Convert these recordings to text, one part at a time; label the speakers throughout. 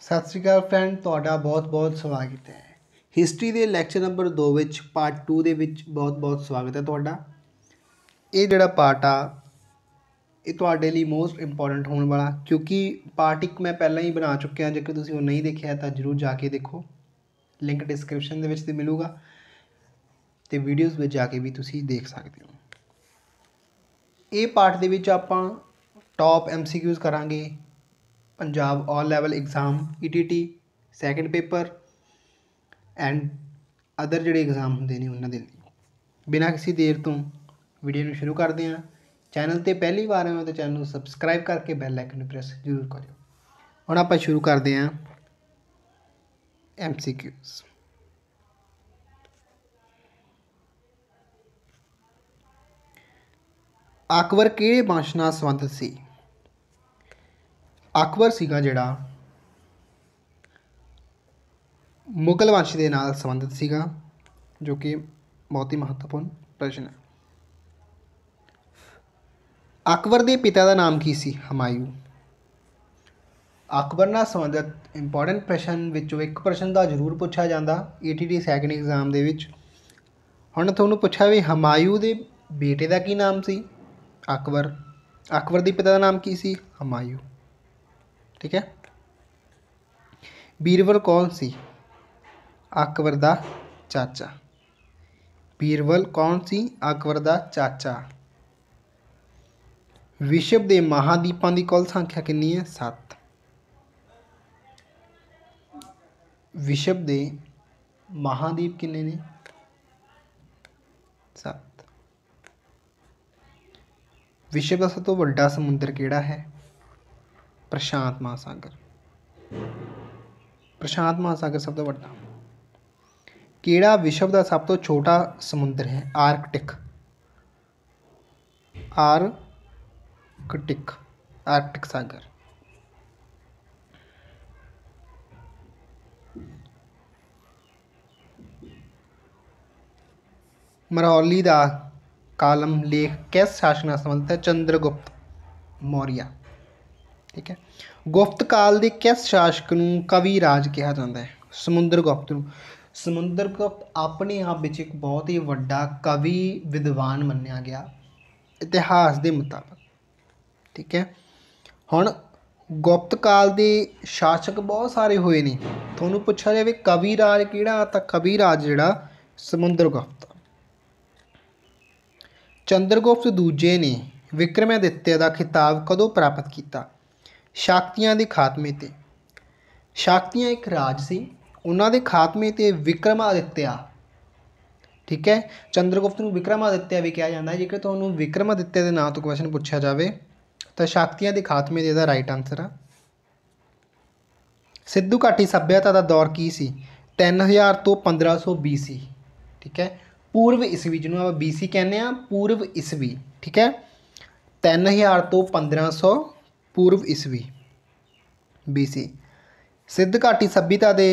Speaker 1: ਸਤਿ ਸ਼੍ਰੀ ਅਕਾਲ ਫਰੈਂਡ ਤੁਹਾਡਾ ਬਹੁਤ-ਬਹੁਤ ਸਵਾਗਤ ਹੈ ਹਿਸਟਰੀ ਦੇ ਲੈਕਚਰ ਨੰਬਰ 2 ਵਿੱਚ ਪਾਰਟ 2 ਦੇ ਵਿੱਚ ਬਹੁਤ-ਬਹੁਤ ਸਵਾਗਤ ਹੈ ਤੁਹਾਡਾ ਇਹ ਜਿਹੜਾ ਪਾਰਟ ਆ ਇਹ ਤੁਹਾਡੇ ਲਈ ਮੋਸਟ ਇੰਪੋਰਟੈਂਟ ਹੋਣ ਵਾਲਾ ਕਿਉਂਕਿ ਪਾਰਟ 1 ਮੈਂ ਪਹਿਲਾਂ ਹੀ ਬਣਾ ਚੁੱਕਿਆ ਜੇਕਰ ਤੁਸੀਂ ਉਹ ਨਹੀਂ ਦੇਖਿਆ ਤਾਂ ਜਰੂਰ ਜਾ ਕੇ ਦੇਖੋ ਲਿੰਕ ਡਿਸਕ੍ਰਿਪਸ਼ਨ ਦੇ ਵਿੱਚ ਤੇ ਮਿਲੂਗਾ ਤੇ ਵੀਡੀਓਜ਼ ਵਿੱਚ ਜਾ ਕੇ ਵੀ ਤੁਸੀਂ ਦੇਖ ਸਕਦੇ ਹੋ ਇਹ ਪਾਰਟ ਦੇ ਵਿੱਚ ਆਪਾਂ ਟੌਪ ਐਮਸੀਕਿਊਜ਼ ਕਰਾਂਗੇ Punjab all level exam ETT second paper and other ਜਿਹੜੇ ਐਗਜ਼ਾਮ ਹੁੰਦੇ ਨੇ ਉਹਨਾਂ ਦੇ ਲਈ ਬਿਨਾਂ ਕਿਸੇ ਦੇਰ ਤੋਂ ਵੀਡੀਓ ਨੂੰ ਸ਼ੁਰੂ ਕਰਦੇ ਹਾਂ ਚੈਨਲ ਤੇ ਪਹਿਲੀ ਵਾਰ ਆਏ ਹੋ ਤਾਂ ਚੈਨਲ ਨੂੰ ਸਬਸਕ੍ਰਾਈਬ ਕਰਕੇ ਬੈਲ ਆਈਕਨ ਨੂੰ ਪ੍ਰੈਸ ਜ਼ਰੂਰ ਕਰਿਓ ਹੁਣ ਆਪਾਂ ਸ਼ੁਰੂ ਕਰਦੇ ਹਾਂ ਐਮਸੀਕਿਊਸ ਅਕਬਰ ਕਿਹੜੇ ਵੰਸ਼ ਨਾਲ ਸੰਬੰਧਿਤ ਸੀ ਅਕਬਰ ਸੀਗਾ ਜਿਹੜਾ ਮੁਗਲ ਵੰਸ਼ ਦੇ ਨਾਲ ਸੰਬੰਧਿਤ ਸੀਗਾ ਜੋ ਕਿ ਬਹੁਤ ਹੀ ਮਹੱਤਵਪੂਰਨ ਪ੍ਰਸ਼ਨ ਹੈ ਅਕਬਰ ਦੇ ਪਿਤਾ ਦਾ ਨਾਮ ਕੀ ਸੀ ਹਮਾਇੂ ਅਕਬਰ ਨਾਲ ਸੰਬੰਧਿਤ ਇੰਪੋਰਟੈਂਟ ਪ੍ਰਸ਼ਨ ਵਿੱਚੋਂ ਇੱਕ ਪ੍ਰਸ਼ਨ ਦਾ ਜ਼ਰੂਰ ਪੁੱਛਿਆ ਜਾਂਦਾ ਏਟੀਟੀ ਸੈਕੰਡ ਐਗਜ਼ਾਮ ਦੇ ਵਿੱਚ ਹੁਣ ਤੁਹਾਨੂੰ ਪੁੱਛਿਆ ਵੀ ਹਮਾਇੂ ਦੇ ਬੇਟੇ ਦਾ ਕੀ ਨਾਮ ਸੀ ਅਕਬਰ ਅਕਬਰ ਦੇ ਪਿਤਾ ਦਾ ਨਾਮ ਕੀ ਸੀ ਹਮਾਇੂ ठीक है बीरबल कौन सी अकबर का चाचा बीरबल कौन सी अकबर का चाचा विश्व के महाद्वीपों की कुल संख्या कि सत्त विश्व के महाद्वीप कि सत्त विश्व का सब तो व्डा समुद्र कड़ा है प्रशांत महासागर प्रशांत महासागर सब तो व्डा कि विश्व का सब तो छोटा समुद्र है आर्कटिक आर्कटिक आर्कटिक सागर मरौली का कालम लेख कैस शासन संबंधित है चंद्रगुप्त मौर्या ਠੀਕ ਹੈ ਗੁਪਤ ਕਾਲ ਦੇ ਕਿਸ ਸ਼ਾਸਕ ਨੂੰ ਕਵੀ ਰਾਜ ਕਿਹਾ ਜਾਂਦਾ ਹੈ ਸਮੁੰਦਰ ਗੁਪਤ ਨੂੰ ਸਮੁੰਦਰ ਗੁਪਤ ਆਪਣੇ ਆਪ ਵਿੱਚ ਇੱਕ ਬਹੁਤ ਹੀ ਵੱਡਾ ਕਵੀ ਵਿਦਵਾਨ ਮੰਨਿਆ ਗਿਆ ਇਤਿਹਾਸ ਦੇ ਮੁਤਾਬਕ ਠੀਕ ਹੈ ਹੁਣ ਗੁਪਤ ਕਾਲ ਦੇ ਸ਼ਾਸਕ ਬਹੁਤ ਸਾਰੇ ਹੋਏ ਨੇ ਤੁਹਾਨੂੰ ਪੁੱਛਿਆ ਜਾਵੇ ਕਵੀ ਰਾਜ ਕਿਹੜਾ ਤਾਂ ਕਵੀ ਰਾਜ ਜਿਹੜਾ ਸਮੁੰਦਰ ਗੁਪਤ ਚੰਦਰ ਗੁਪਤ ਦੂਜੇ ਨੇ ਵਿਕਰਮਾਦਿੱਤਿਆ ਦਾ ਖਿਤਾਬ ਕਦੋਂ ਪ੍ਰਾਪਤ ਕੀਤਾ ਸ਼ਾਕਤੀਆਂ ਦੇ ਖਾਤਮੇ ਤੇ ਸ਼ਾਕਤੀਆਂ ਇੱਕ ਰਾਜ ਸੀ ਉਹਨਾਂ ਦੇ ਖਾਤਮੇ ਤੇ ਵਿਕਰਮਾਦਿੱਤਿਆ ਠੀਕ ਹੈ ਚੰਦਰਗੁਪਤ ਨੂੰ ਵਿਕਰਮਾਦਿੱਤਿਆ ਵੀ ਕਿਹਾ ਜਾਂਦਾ ਜੇਕਰ ਤੁਹਾਨੂੰ ਵਿਕਰਮਾਦਿੱਤਿਆ ਦੇ ਨਾਂ ਤੋਂ ਕੁਐਸਚਨ ਪੁੱਛਿਆ ਜਾਵੇ ਤਾਂ ਸ਼ਾਕਤੀਆਂ ਦੇ ਖਾਤਮੇ ਦੇ ਦਾ ਰਾਈਟ ਆਨਸਰ ਆ ਸਿੱਧੂ ਘਾਟੀ ਸੱਭਿਅਤਾ ਦਾ ਦੌਰ ਕੀ ਸੀ 3000 ਤੋਂ 1500 BC ਠੀਕ ਹੈ ਪੂਰਵ ਈਸਵੀ ਜਿਹਨੂੰ ਆਪਾਂ BC ਕਹਿੰਦੇ ਆ ਪੂਰਵ ਈਸਵੀ ਠੀਕ ਹੈ 3000 ਤੋਂ 1500 ਪੂਰਵ ਈਸਵੀ BC ਸਿੱਧ ਘਾਟੀ ਸਭਿਤਾ ਦੇ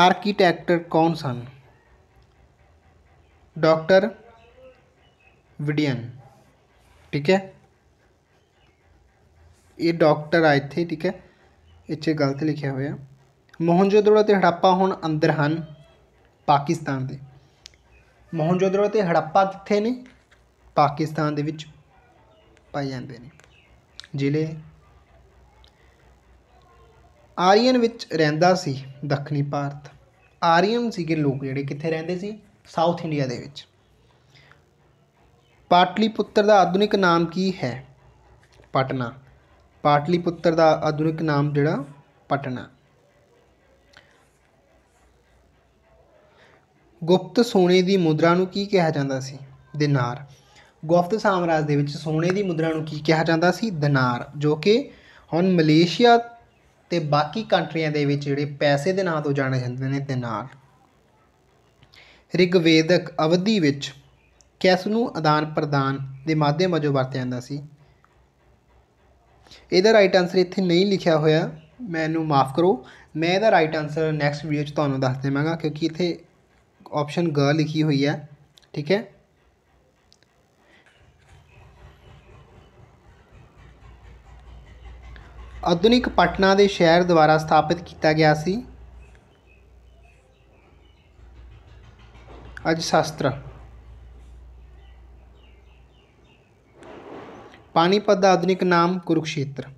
Speaker 1: ਆਰਕੀਟੈਕਟ ਕੌਣ ਸਨ ਡਾਕਟਰ ਵਿਡੀਅਨ ਠੀਕ ਹੈ ਇਹ ਡਾਕਟਰ ਆ ਇੱਥੇ ਠੀਕ ਹੈ ਇੱਥੇ ਗਲਤ ਲਿਖਿਆ ਹੋਇਆ ਮੋਹਨਜੋਦੜੋ ਤੇ ਹੜੱਪਾ ਹੁਣ ਅੰਦਰ ਹਨ ਪਾਕਿਸਤਾਨ ਦੇ ਮੋਹਨਜੋਦੜੋ ਤੇ ਹੜੱਪਾ ਕਿੱਥੇ ਨੇ ਪਾਕਿਸਤਾਨ ਦੇ ਵਿੱਚ ਪਾਏ ਜਾਂਦੇ ਨੇ ਜ਼ਿਲ੍ਹੇ ਆਰੀਅਨ ਵਿੱਚ ਰਹਿੰਦਾ ਸੀ ਦੱਖਣੀ ਭਾਰਤ ਆਰੀਅਨ ਸੀਗੇ ਲੋਕ ਜਿਹੜੇ ਕਿੱਥੇ ਰਹਿੰਦੇ ਸੀ ਸਾਊਥ ਇੰਡੀਆ ਦੇ ਵਿੱਚ ਪੁੱਤਰ ਦਾ ਆਧੁਨਿਕ ਨਾਮ ਕੀ ਹੈ ਪਟਨਾ ਪੁੱਤਰ ਦਾ ਆਧੁਨਿਕ ਨਾਮ ਜਿਹੜਾ ਪਟਨਾ ਗੁਪਤ ਸੋਨੇ ਦੀ ਮੁਦਰਾ ਨੂੰ ਕੀ ਕਿਹਾ ਜਾਂਦਾ ਸੀ ਦਿਨਾਰ ਗੁਪਤ ਸਾਮਰਾਜ ਦੇ ਵਿੱਚ ਸੋਨੇ ਦੀ ਮੁਦਰਾ ਨੂੰ ਕੀ ਕਿਹਾ ਜਾਂਦਾ ਸੀ ਦਿਨਾਰ ਜੋ ਕਿ ਹੁਣ ਮਲੇਸ਼ੀਆ ਤੇ ਬਾਕੀ ਕੰਟਰੀਆਂ ਦੇ ਵਿੱਚ ਜਿਹੜੇ ਪੈਸੇ ਦੇ ਨਾਂ ਤੋਂ ਜਾਣੇ ਜਾਂਦੇ ਨੇ ਦਿਨਾਰ ਰਿਗਵੇਦਕ ਅਵਧੀ ਵਿੱਚ ਕਿਸ ਨੂੰ ਆਦਾਨ ਪ੍ਰਦਾਨ ਦੇ ਮਾਧਿਅਮ ਵਜੋਂ ਵਰਤਿਆ ਜਾਂਦਾ ਸੀ ਇਹਦਾ ਰਾਈਟ ਆਨਸਰ ਇੱਥੇ ਨਹੀਂ ਲਿਖਿਆ ਹੋਇਆ ਮੈਨੂੰ ਮਾਫ ਕਰੋ ਮੈਂ ਇਹਦਾ ਰਾਈਟ ਆਨਸਰ ਨੈਕਸਟ ਵੀਡੀਓ 'ਚ ਤੁਹਾਨੂੰ ਦੱਸ ਦੇਵਾਂਗਾ ਕਿਉਂਕਿ ਇੱਥੇ ਆਪਸ਼ਨ ਗ ਲਿਖੀ ਹੋਈ ਹੈ ਠੀਕ ਹੈ ਆਧੁਨਿਕ ਪਟਨਾ ਦੇ ਸ਼ਹਿਰ ਦੁਆਰਾ ਸਥਾਪਿਤ ਕੀਤਾ ਗਿਆ ਸੀ ਅਜ ਸ਼ਾਸਤਰ ਪਾਣੀਪਤ ਦਾ ਆਧੁਨਿਕ ਨਾਮ ਕੁਰੂਖੇਤਰ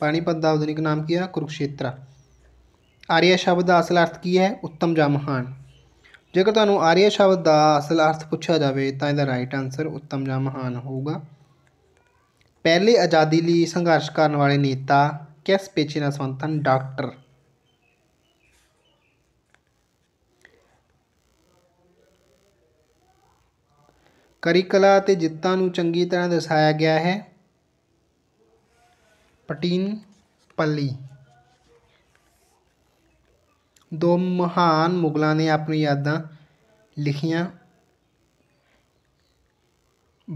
Speaker 1: ਪਾਣੀਪਤ ਦਾ ਆਧੁਨਿਕ ਨਾਮ ਕੀ ਹੈ ਕੁਰੂਖੇਤਰ आर्य ਸ਼ਬਦ ਦਾ ਅਸਲ ਅਰਥ ਕੀ ਹੈ ਉੱਤਮ ਜਾਂ ਮਹਾਨ ਜੇਕਰ ਤੁਹਾਨੂੰ ਆਰੀਆ ਸ਼ਬਦ ਦਾ ਅਸਲ ਅਰਥ ਪੁੱਛਿਆ ਜਾਵੇ ਤਾਂ ਇਹਦਾ ਰਾਈਟ ਆਨਸਰ ਉੱਤਮ ਜਾਂ ਮਹਾਨ ਹੋਊਗਾ ਪਹਿਲੇ ਆਜ਼ਾਦੀ ਲਈ ਸੰਘਰਸ਼ ਕਰਨ ਵਾਲੇ ਨੇਤਾ ਕਿਸ ਪੇਸ਼ੇ ਨਾਲ ਸੰਬੰਧਤ ਹਨ ਡਾਕਟਰ ਕਰਿਕਲਾ ਅਤੇ ਜਿੱਤਾਂ ਨੂੰ ਚੰਗੀ ਤਰ੍ਹਾਂ ਦਰਸਾਇਆ ਗਿਆ ਹੈ ਪਟੀਨ ਪੱਲੀ ਦੋ ਮਹਾਨ ਮੁਗਲਾਂ ਨੇ ਆਪਣੀਆਂ ਯਾਦਾਂ ਲਿਖੀਆਂ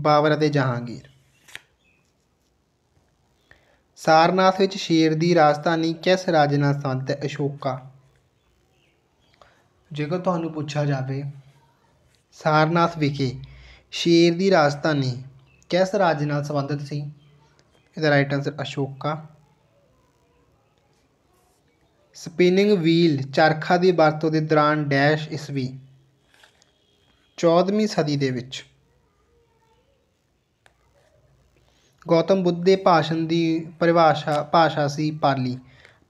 Speaker 1: ਬਾਬਰ ਅਤੇ ਜਹਾਂਗੀਰ ਸਾਰਨਾਥ ਵਿੱਚ ਸ਼ੇਰ ਦੀ ਰਾਜਧਾਨੀ ਕਿਸ ਰਾਜ ਨਾਲ ਸੰਬੰਧਿਤ ਹੈ ਅਸ਼ੋਕਾ ਜੇਕਰ ਤੁਹਾਨੂੰ ਪੁੱਛਿਆ ਜਾਵੇ ਸਾਰਨਾਥ ਵਿਖੇ ਸ਼ੇਰ ਦੀ ਰਾਜਧਾਨੀ ਕਿਸ ਰਾਜ ਨਾਲ ਸੰਬੰਧਿਤ ਸੀ ਇਹਦਾ right answer Ashoka spinning wheel charkha ਦੀ ਵਰਤੋਂ ਦੇ ਦੌਰਾਨ ਡੈਸ਼ ਵੀ 14ਵੀਂ ਸਦੀ ਦੇ ਵਿੱਚ ਗੌਤਮ ਬੁੱਧ ਦੇ ਭਾਸ਼ਣ ਦੀ ਪਰਿਭਾਸ਼ਾ ਭਾਸ਼ਾ ਸੀ ਪਾਲੀ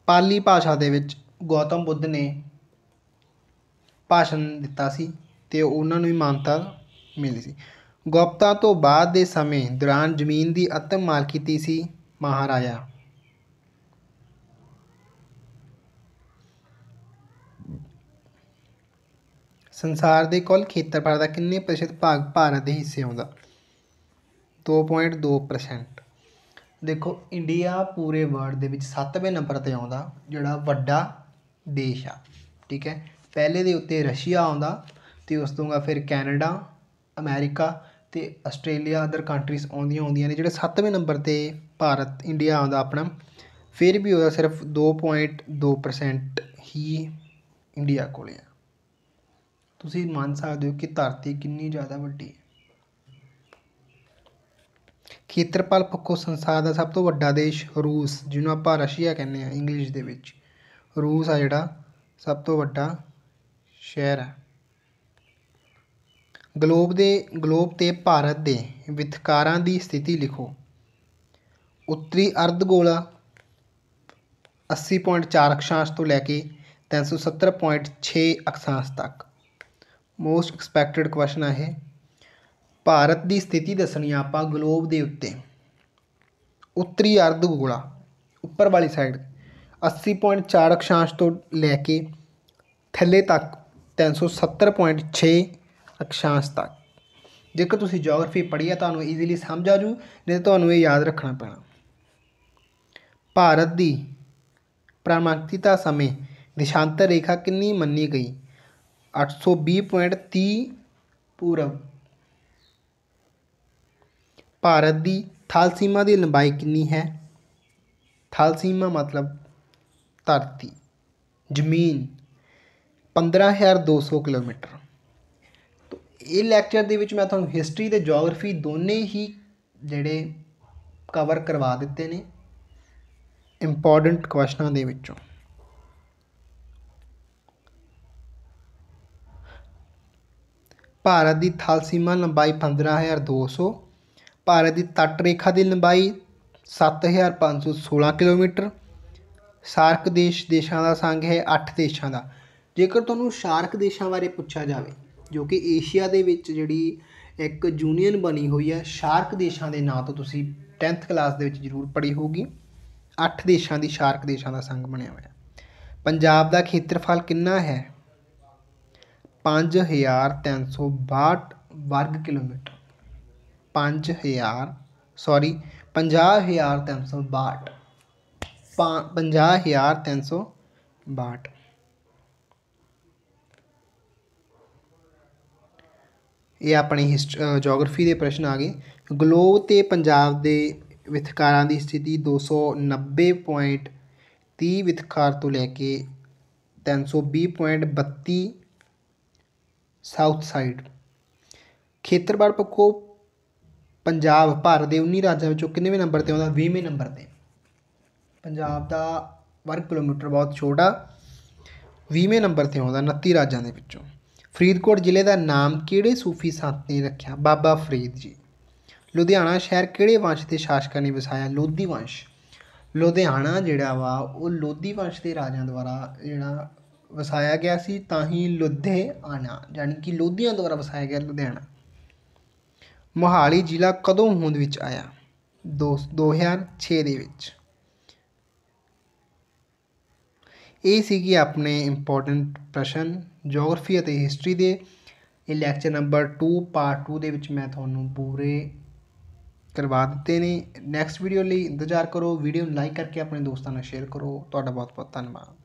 Speaker 1: ਪਾਲੀ ਭਾਸ਼ਾ ਦੇ ਵਿੱਚ ਗੌਤਮ ਬੁੱਧ ਨੇ ਭਾਸ਼ਣ ਦਿੱਤਾ ਸੀ ਤੇ ਉਹਨਾਂ ਨੂੰ ਹੀ ਮਾਨਤਾ ਮਿਲੀ ਸੀ ਗੁਪਤਾ ਤੋਂ ਬਾਅਦ ਦੇ ਸਮੇਂ ਦੌਰਾਨ ਜ਼ਮੀਨ ਦੀ ਅਤਮ ਮਾਲਕੀਤੀ ਸੀ ਮਹਾਰਾਜਾ ਸੰਸਾਰ ਦੇ ਕੁੱਲ ਖੇਤਰਫਲ ਦਾ ਕਿੰਨੇ ਪ੍ਰਤੀਸ਼ਤ ਭਾਗ ਭਾਰਤ ਦੇ ਹਿੱਸੇ ਆਉਂਦਾ 2.2% ਦੇਖੋ ਇੰਡੀਆ ਪੂਰੇ ਵਰਲਡ ਦੇ ਵਿੱਚ 7ਵੇਂ ਨੰਬਰ ਤੇ ਆਉਂਦਾ ਜਿਹੜਾ ਵੱਡਾ ਦੇਸ਼ ਆ ਠੀਕ ਹੈ ਪਹਿਲੇ ਦੇ ਉੱਤੇ ਰਸ਼ੀਆ ਆਉਂਦਾ ਤੇ ਉਸ ਤੋਂ ਬਾਅਦ ਫਿਰ ਕੈਨੇਡਾ ਅਮਰੀਕਾ ਤੇ ਆਸਟ੍ਰੇਲੀਆ ਅਦਰ ਕੰਟਰੀਜ਼ ਆਉਂਦੀਆਂ ਆਉਂਦੀਆਂ ਨੇ ਜਿਹੜੇ 7ਵੇਂ ਨੰਬਰ ਤੇ ਭਾਰਤ ਇੰਡੀਆ ਆਉਂਦਾ ਆਪਣਾ ਫਿਰ ਵੀ ਉਹਦਾ ਸਿਰਫ 2.2% ਹੀ ਇੰਡੀਆ ਕੋਲੇ ਆ ਤੁਸੀਂ ਮੰਨ ਸਕਦੇ ਹੋ ਕਿ ਧਰਤੀ ਕਿੰਨੀ ਜ਼ਿਆਦਾ ਵੱਡੀ ਹੈ ਖੇਤਰਫਲ ਪੱਖੋਂ ਸੰਸਾਰ ਦਾ ਸਭ ਤੋਂ ਵੱਡਾ ਦੇਸ਼ ਰੂਸ ਜਿਹਨੂੰ ਆਪਾਂ ਰਸ਼ੀਆ ਕਹਿੰਦੇ ਆ ਇੰਗਲਿਸ਼ ਦੇ ਵਿੱਚ ਰੂਸ ਆ ਜਿਹੜਾ ਸਭ ਤੋਂ ਵੱਡਾ ਸ਼ਹਿਰ ਹੈ ਗਲੋਬ ਦੇ ਗਲੋਬ ਤੇ ਭਾਰਤ ਦੇ ਵਿਤਕਾਰਾਂ ਦੀ ਸਥਿਤੀ ਲਿਖੋ ਉੱਤਰੀ ਅਰਧ ਗੋਲਾ 80.4 ਅਕਸ਼ਾਂਸ਼ ਤੋਂ ਲੈ ਕੇ 370.6 ਅਕਸ਼ਾਂਸ਼ ਤੱਕ ਮੋਸਟ ਐਕਸਪੈਕਟਡ ਕੁਐਸਚਨ ਹੈ ਇਹ ਭਾਰਤ ਦੀ ਸਥਿਤੀ ਦੱਸਣੀ ਆ ਆਪਾਂ ਗਲੋਬ ਦੇ ਉੱਤੇ ਉੱਤਰੀ ਅਰਧ ਗੋਲਾ ਉੱਪਰ ਵਾਲੀ ਸਾਈਡ 80.4 ਅਕਸ਼ਾਂਸ਼ ਤੋਂ ਲੈ ਕੇ ਥੱਲੇ ਤੱਕ 370.6 ਅਕਸ਼ਾਂਸ਼ ਤੱਕ ਜੇਕਰ ਤੁਸੀਂ ਜੀਓਗ੍ਰਾਫੀ ਪੜ੍ਹੀ ਆ ਤੁਹਾਨੂੰ ਈਜ਼ੀਲੀ ਸਮਝ ਆ ਜੂ ਨਹੀਂ ਤੁਹਾਨੂੰ ਇਹ ਯਾਦ ਰੱਖਣਾ ਪੈਣਾ ਭਾਰਤ ਦੀ ਪ੍ਰਮਾਣਿਕਤਾ ਸਮੇਂ ਦਿਸ਼ਾਂਤਰ ਰੇਖਾ ਕਿੰਨੀ ਮੰਨੀ ਗਈ 820.30 ਪੂਰਬ ਭਾਰਤ ਦੀ ਥਲ ਸੀਮਾ ਦੀ ਲੰਬਾਈ ਕਿੰਨੀ ਹੈ ਥਲ ਸੀਮਾ ਮਤਲਬ ਧਰਤੀ ਜ਼ਮੀਨ 15200 ਕਿਲੋਮੀਟਰ ਤੋਂ ਇਹ ਲੈਕਚਰ ਦੇ ਵਿੱਚ ਮੈਂ ਤੁਹਾਨੂੰ ਹਿਸਟਰੀ ਤੇ ਜੀਓਗ੍ਰਾਫੀ ਦੋਨੇ ਹੀ ਜਿਹੜੇ ਕਵਰ ਕਰਵਾ ਦਿੱਤੇ ਨੇ ਇੰਪੋਰਟੈਂਟ ਕੁਐਸਚਨਾਂ ਦੇ ਵਿੱਚੋਂ ਭਾਰਤ ਦੀ ਥਲ ਸੀਮਾ ਲੰਬਾਈ 15200 ਭਾਰਤ ਦੀ ਤੱਟ ਰੇਖਾ ਦੀ ਲੰਬਾਈ 7516 ਕਿਲੋਮੀਟਰ ਸਾਰਕ ਦੇਸ਼ ਦੇਸ਼ਾਂ ਦਾ ਸੰਘ ਹੈ 8 ਦੇਸ਼ਾਂ ਦਾ ਜੇਕਰ ਤੁਹਾਨੂੰ ਸਾਰਕ ਦੇਸ਼ਾਂ ਬਾਰੇ ਪੁੱਛਿਆ ਜਾਵੇ ਜੋ ਕਿ ਏਸ਼ੀਆ ਦੇ ਵਿੱਚ ਜਿਹੜੀ ਇੱਕ ਯੂਨੀਅਨ ਬਣੀ ਹੋਈ ਹੈ ਸਾਰਕ ਦੇਸ਼ਾਂ ਦੇ ਨਾਂ ਤੋਂ ਤੁਸੀਂ 10th ਕਲਾਸ ਦੇ ਵਿੱਚ ਜ਼ਰੂਰ ਪੜ੍ਹੀ ਹੋਊਗੀ 8 ਦੇਸ਼ਾਂ ਦੀ ਸਾਰਕ ਦੇਸ਼ਾਂ ਦਾ ਸੰਘ ਬਣਿਆ ਹੋਇਆ ਪੰਜਾਬ ਦਾ ਖੇਤਰਫਲ ਕਿੰਨਾ ਹੈ 5362 ਵਰਗ ਕਿਲੋਮੀਟਰ ਪੰਜ ਹਜ਼ਾਰ ਸੌਰੀ ਪੰਜਾਹ ਹਜ਼ਾਰ ਤਿੰਨ ਸੌ ਬਾਹਠ ਪੰਜਾਹ ਹਜ਼ਾਰ ਤਿੰਨ ਸੌ ਬਾਹਠ ਇਹ ਆਪਣੀ ਹਿਸਟ ਦੇ ਪ੍ਰਸ਼ਨ ਆ ਗਏ ਗਲੋਬ ਤੇ ਪੰਜਾਬ ਦੇ ਵਿਥਕਾਰਾਂ ਦੀ ਸਥਿਤੀ 290.30 ਵਿਥਕਾਰ ਤੋਂ ਲੈ ਕੇ 320.32 ਸਾਊਥ ਸਾਈਡ ਖੇਤਰਵਾਰ ਪੱਖੋਂ ਪੰਜਾਬ ਭਾਰਤ ਦੇ 19 ਰਾਜਾਂ ਵਿੱਚੋਂ ਕਿੰਨੇਵੇਂ ਨੰਬਰ 'ਤੇ ਆਉਂਦਾ 20ਵੇਂ ਨੰਬਰ 'ਤੇ ਪੰਜਾਬ ਦਾ ਵਰਗ ਕਿਲੋਮੀਟਰ ਬਹੁਤ ਛੋਟਾ 20ਵੇਂ ਨੰਬਰ 'ਤੇ ਆਉਂਦਾ 29 ਰਾਜਾਂ ਦੇ ਵਿੱਚੋਂ ਫਰੀਦਕੋਟ ਜ਼ਿਲ੍ਹੇ ਦਾ ਨਾਮ ਕਿਹੜੇ ਸੂਫੀ ਸੰਤ ਨੇ ਰੱਖਿਆ ਬਾਬਾ ਫਰੀਦ ਜੀ ਲੁਧਿਆਣਾ ਸ਼ਹਿਰ ਕਿਹੜੇ ਵੰਸ਼ ਦੇ ਸ਼ਾਸਕਾਂ ਨੇ ਵਸਾਇਆ ਲੋਧੀ ਵੰਸ਼ ਲੁਧਿਆਣਾ ਜਿਹੜਾ ਵਾ ਉਹ ਲੋਧੀ ਵੰਸ਼ ਦੇ ਰਾਜਾਂ ਦੁਆਰਾ ਜਿਹੜਾ ਵਸਾਇਆ ਗਿਆ ਸੀ ਤਾਂ ਹੀ ਲੁਧਿਆਣਾ ਯਾਨੀ ਕਿ ਲੋਧੀਆਂ ਦੁਆਰਾ ਵਸਾਇਆ ਗਿਆ ਲੁਧਿਆਣਾ ਮੋਹਾਲੀ ਜ਼ਿਲ੍ਹਾ ਕਦੋਂ ਹੋਂਦ ਵਿੱਚ ਆਇਆ ਦੋ 2006 ਦੇ ਵਿੱਚ ਇਹ ਸੀ ਕਿ ਆਪਣੇ ਇੰਪੋਰਟੈਂਟ ਪ੍ਰਸ਼ਨ ਜੀਓਗ੍ਰਾਫੀ ਅਤੇ ਹਿਸਟਰੀ ਦੇ ਇਹ ਲੈਕਚਰ ਨੰਬਰ 2 ਪਾਰਟ 2 ਦੇ ਵਿੱਚ ਮੈਂ ਤੁਹਾਨੂੰ ਪੂਰੇ ਕਰਵਾ ਦਿੱਤੇ ਨੇ ਨੈਕਸਟ ਵੀਡੀਓ ਲਈ ਇੰਤਜ਼ਾਰ ਕਰੋ ਵੀਡੀਓ ਨੂੰ ਲਾਈਕ ਕਰਕੇ ਆਪਣੇ ਦੋਸਤਾਂ ਨਾਲ ਸ਼ੇਅਰ ਕਰੋ ਤੁਹਾਡਾ ਬਹੁਤ ਬਹੁਤ ਧੰਨਵਾਦ